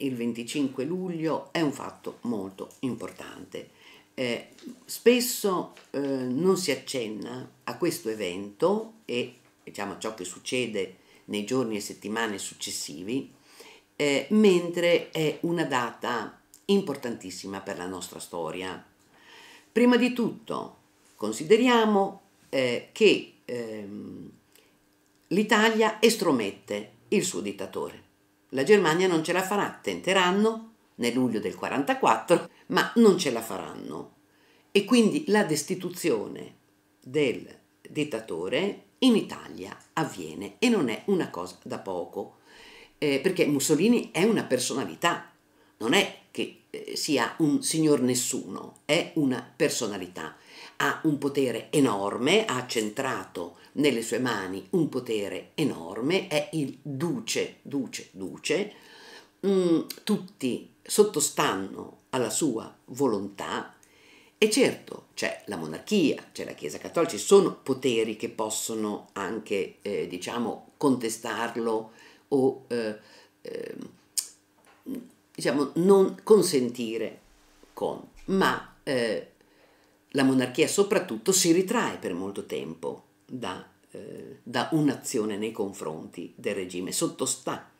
il 25 luglio è un fatto molto importante. Eh, spesso eh, non si accenna a questo evento e diciamo, a ciò che succede nei giorni e settimane successivi, eh, mentre è una data importantissima per la nostra storia. Prima di tutto consideriamo eh, che ehm, l'Italia estromette il suo dittatore la Germania non ce la farà, tenteranno nel luglio del 44, ma non ce la faranno. E quindi la destituzione del dittatore in Italia avviene e non è una cosa da poco, eh, perché Mussolini è una personalità, non è che eh, sia un signor nessuno, è una personalità ha un potere enorme, ha centrato nelle sue mani un potere enorme, è il duce, duce, duce, mm, tutti sottostanno alla sua volontà e certo c'è la monarchia, c'è la Chiesa Cattolica, ci sono poteri che possono anche, eh, diciamo, contestarlo o, eh, eh, diciamo, non consentire con, ma eh, la monarchia soprattutto si ritrae per molto tempo da, eh, da un'azione nei confronti del regime, sottostà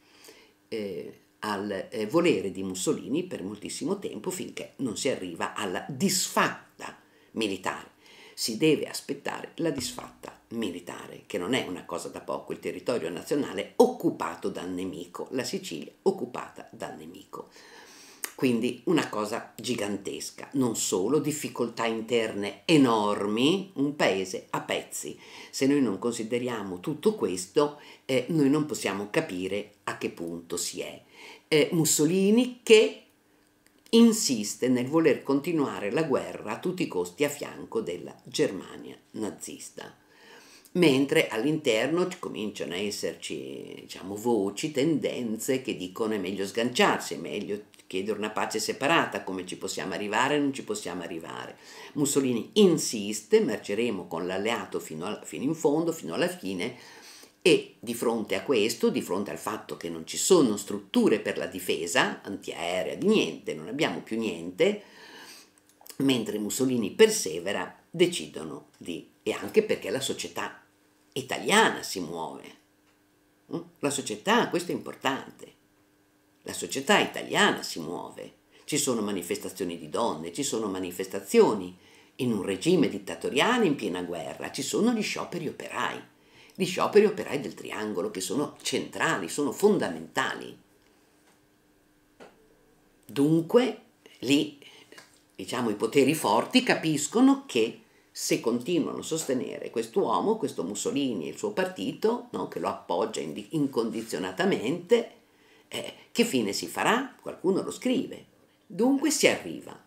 eh, al eh, volere di Mussolini per moltissimo tempo finché non si arriva alla disfatta militare. Si deve aspettare la disfatta militare, che non è una cosa da poco, il territorio nazionale occupato dal nemico, la Sicilia occupata dal nemico. Quindi una cosa gigantesca, non solo difficoltà interne enormi, un paese a pezzi. Se noi non consideriamo tutto questo, eh, noi non possiamo capire a che punto si è. Eh, Mussolini che insiste nel voler continuare la guerra a tutti i costi a fianco della Germania nazista. Mentre all'interno cominciano a esserci diciamo, voci, tendenze che dicono è meglio sganciarsi, è meglio chiedere una pace separata, come ci possiamo arrivare non ci possiamo arrivare. Mussolini insiste, marceremo con l'alleato fino, fino in fondo, fino alla fine, e di fronte a questo, di fronte al fatto che non ci sono strutture per la difesa antiaerea di niente, non abbiamo più niente, mentre Mussolini persevera, decidono di, e anche perché la società italiana si muove. Mm? La società, questo è importante. La società italiana si muove, ci sono manifestazioni di donne, ci sono manifestazioni in un regime dittatoriale in piena guerra, ci sono gli scioperi operai, gli scioperi operai del triangolo che sono centrali, sono fondamentali. Dunque, lì, diciamo, i poteri forti capiscono che se continuano a sostenere quest'uomo, questo Mussolini e il suo partito, no, che lo appoggia incondizionatamente, eh, che fine si farà? Qualcuno lo scrive. Dunque si arriva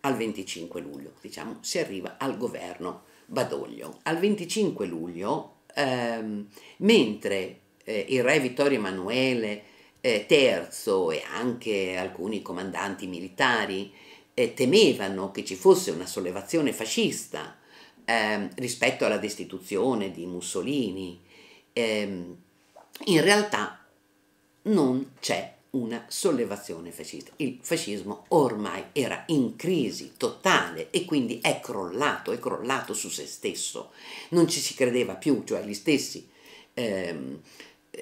al 25 luglio, diciamo, si arriva al governo Badoglio. Al 25 luglio, ehm, mentre eh, il re Vittorio Emanuele eh, III e anche alcuni comandanti militari eh, temevano che ci fosse una sollevazione fascista ehm, rispetto alla destituzione di Mussolini, ehm, in realtà non c'è una sollevazione fascista. Il fascismo ormai era in crisi totale e quindi è crollato, è crollato su se stesso. Non ci si credeva più, cioè gli stessi ehm,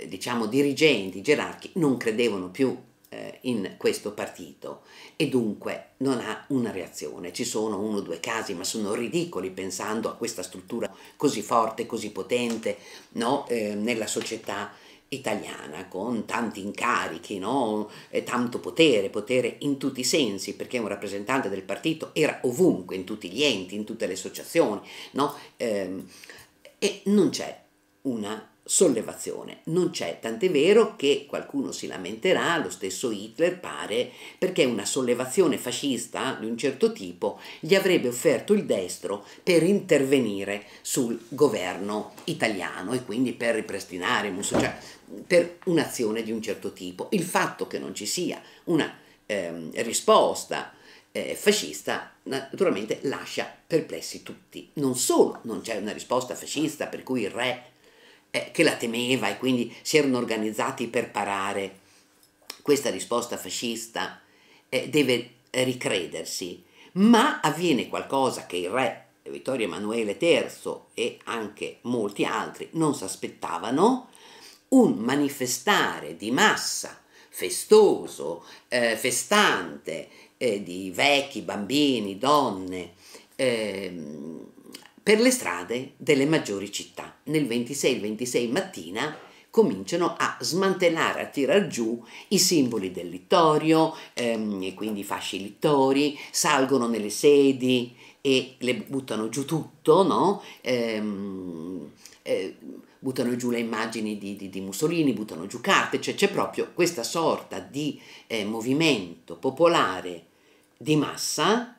diciamo dirigenti, gerarchi non credevano più eh, in questo partito e dunque non ha una reazione. Ci sono uno o due casi, ma sono ridicoli pensando a questa struttura così forte, così potente no? eh, nella società italiana con tanti incarichi, no? tanto potere, potere in tutti i sensi, perché un rappresentante del partito era ovunque, in tutti gli enti, in tutte le associazioni, no? Ehm, e non c'è una sollevazione. Non c'è, tant'è vero che qualcuno si lamenterà, lo stesso Hitler pare, perché una sollevazione fascista di un certo tipo gli avrebbe offerto il destro per intervenire sul governo italiano e quindi per ripristinare cioè per un'azione di un certo tipo. Il fatto che non ci sia una ehm, eh, risposta fascista naturalmente lascia perplessi tutti. Non solo non c'è una risposta fascista per cui il re eh, che la temeva e quindi si erano organizzati per parare questa risposta fascista, eh, deve eh, ricredersi. Ma avviene qualcosa che il re Vittorio Emanuele III e anche molti altri non si aspettavano, un manifestare di massa festoso, eh, festante, eh, di vecchi, bambini, donne, eh, per le strade delle maggiori città. Nel 26-26 mattina cominciano a smantellare, a tirar giù i simboli del littorio, ehm, e quindi i fasci littori, salgono nelle sedi e le buttano giù tutto, no? Ehm, eh, buttano giù le immagini di, di, di, Mussolini, buttano giù carte, cioè c'è proprio questa sorta di eh, movimento popolare di massa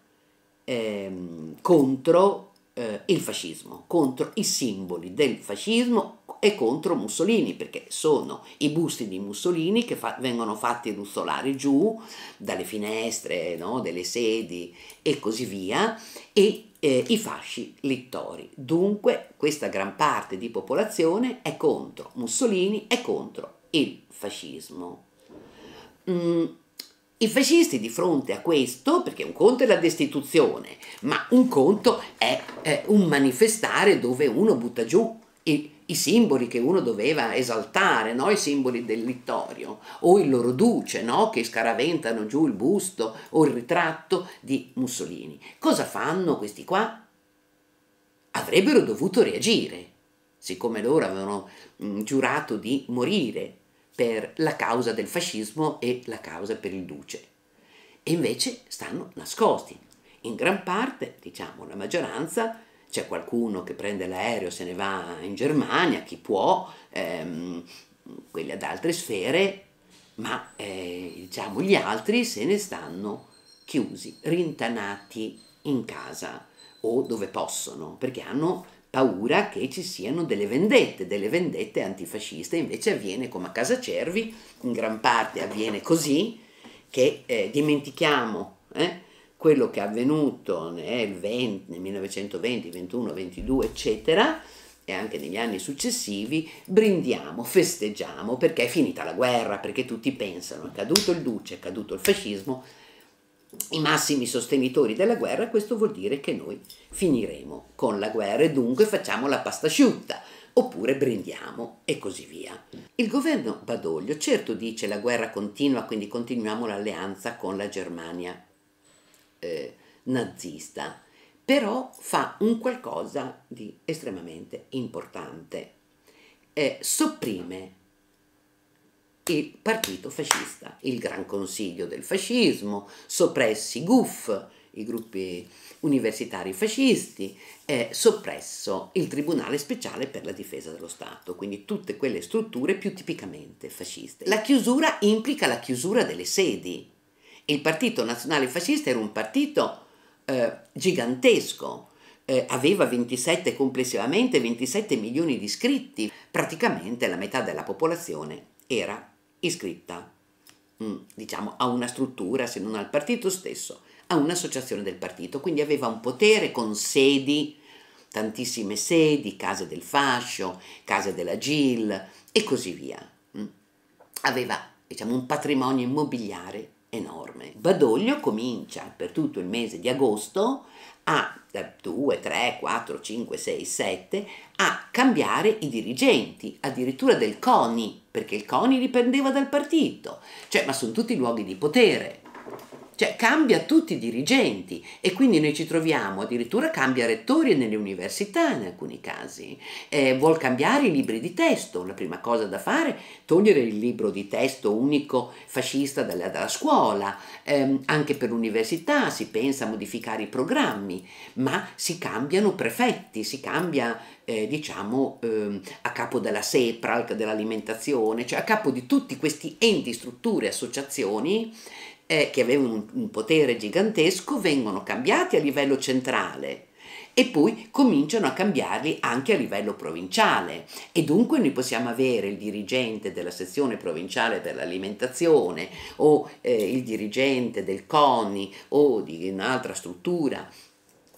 ehm, contro eh, il fascismo, contro i simboli del fascismo e contro Mussolini, perché sono i busti di Mussolini che fa vengono fatti ruzzolare giù dalle finestre, no? delle sedi e così via, e eh, i fasci littori. Dunque questa gran parte di popolazione è contro Mussolini, è contro il fascismo. Mm. I fascisti di fronte a questo, perché un conto è la destituzione, ma un conto è eh, un manifestare dove uno butta giù i, i simboli che uno doveva esaltare, no? i simboli del Littorio, o il loro duce no? che scaraventano giù il busto o il ritratto di Mussolini. Cosa fanno questi qua? Avrebbero dovuto reagire, siccome loro avevano mh, giurato di morire per la causa del fascismo e la causa per il duce. E invece stanno nascosti. In gran parte, diciamo, la maggioranza c'è qualcuno che prende l'aereo, e se ne va in Germania, chi può, ehm, quelli ad altre sfere, ma eh, diciamo gli altri se ne stanno chiusi, rintanati in casa o dove possono, perché hanno paura che ci siano delle vendette, delle vendette antifasciste, invece avviene come a Casa Cervi, in gran parte avviene così, che eh, dimentichiamo eh, quello che è avvenuto nel, 20, nel 1920, 21, 22, eccetera, e anche negli anni successivi, brindiamo, festeggiamo perché è finita la guerra, perché tutti pensano è caduto il duce, è caduto il fascismo, i massimi sostenitori della guerra, questo vuol dire che noi finiremo con la guerra e dunque facciamo la pasta asciutta oppure brindiamo e così via. Il governo Badoglio certo dice la guerra continua, quindi continuiamo l'alleanza con la Germania eh, nazista, però fa un qualcosa di estremamente importante. Eh, sopprime il partito fascista, il Gran Consiglio del Fascismo, soppressi i GUF, i gruppi universitari fascisti, eh, soppresso il Tribunale Speciale per la Difesa dello Stato, quindi tutte quelle strutture più tipicamente fasciste. La chiusura implica la chiusura delle sedi. Il Partito Nazionale Fascista era un partito eh, gigantesco, eh, aveva 27 complessivamente 27 milioni di iscritti, praticamente la metà della popolazione era iscritta, mm, diciamo, a una struttura, se non al partito stesso, a un'associazione del partito, quindi aveva un potere con sedi, tantissime sedi, case del fascio, case della GIL e così via. Mm. Aveva, diciamo, un patrimonio immobiliare enorme. Badoglio comincia per tutto il mese di agosto a 2, 3, 4, 5, 6, 7 a cambiare i dirigenti, addirittura del CONI, perché il CONI dipendeva dal partito, cioè ma sono tutti luoghi di potere cioè cambia tutti i dirigenti e quindi noi ci troviamo addirittura cambia rettori nelle università in alcuni casi, eh, vuol cambiare i libri di testo, la prima cosa da fare è togliere il libro di testo unico fascista dalla, dalla scuola, eh, anche per l'università si pensa a modificare i programmi, ma si cambiano prefetti, si cambia eh, diciamo eh, a capo della SEPRA dell'alimentazione, cioè a capo di tutti questi enti, strutture, associazioni eh, che avevano un, un potere gigantesco, vengono cambiati a livello centrale e poi cominciano a cambiarli anche a livello provinciale e dunque noi possiamo avere il dirigente della sezione provinciale per l'alimentazione o eh, il dirigente del CONI o di un'altra struttura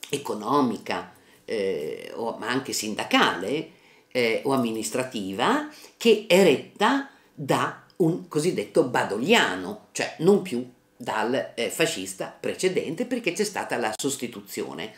economica eh, o, ma anche sindacale eh, o amministrativa che è retta da un cosiddetto badogliano, cioè non più dal eh, fascista precedente perché c'è stata la sostituzione.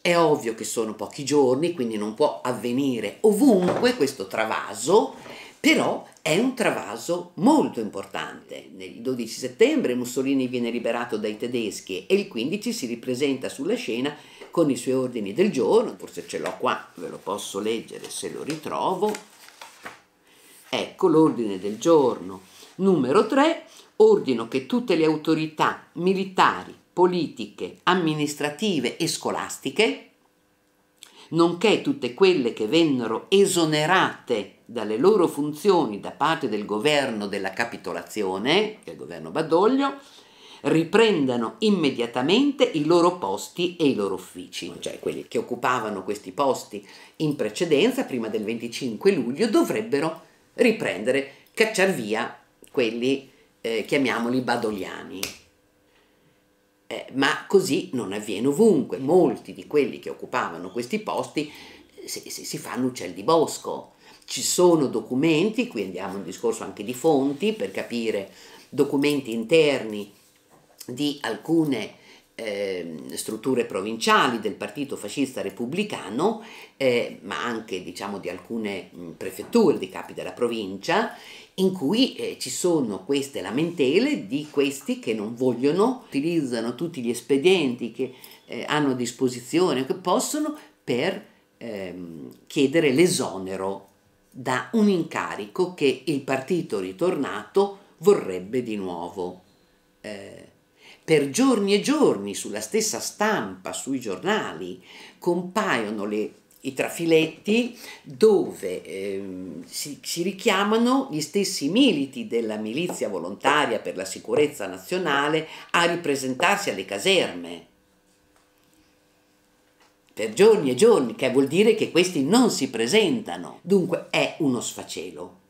È ovvio che sono pochi giorni, quindi non può avvenire ovunque questo travaso, però è un travaso molto importante. Nel 12 settembre Mussolini viene liberato dai tedeschi e il 15 si ripresenta sulla scena con i suoi ordini del giorno, forse ce l'ho qua, ve lo posso leggere se lo ritrovo. Ecco l'ordine del giorno numero 3 ordino che tutte le autorità militari, politiche, amministrative e scolastiche, nonché tutte quelle che vennero esonerate dalle loro funzioni da parte del governo della capitolazione, del governo Badoglio, riprendano immediatamente i loro posti e i loro uffici, cioè quelli che occupavano questi posti in precedenza, prima del 25 luglio, dovrebbero riprendere, cacciar via quelli che eh, chiamiamoli badogliani. Eh, ma così non avviene ovunque, molti di quelli che occupavano questi posti eh, si, si, si fanno uccel di bosco. Ci sono documenti, qui andiamo in un discorso anche di fonti per capire documenti interni di alcune eh, strutture provinciali del partito fascista repubblicano, eh, ma anche diciamo, di alcune mh, prefetture, di capi della provincia, in cui eh, ci sono queste lamentele di questi che non vogliono, utilizzano tutti gli espedienti che eh, hanno a disposizione, che possono per ehm, chiedere l'esonero da un incarico che il partito ritornato vorrebbe di nuovo. Eh, per giorni e giorni sulla stessa stampa, sui giornali, compaiono le i trafiletti dove ehm, si, si, richiamano gli stessi militi della milizia volontaria per la sicurezza nazionale a ripresentarsi alle caserme. Per giorni e giorni, che vuol dire che questi non si presentano. Dunque è uno sfacelo.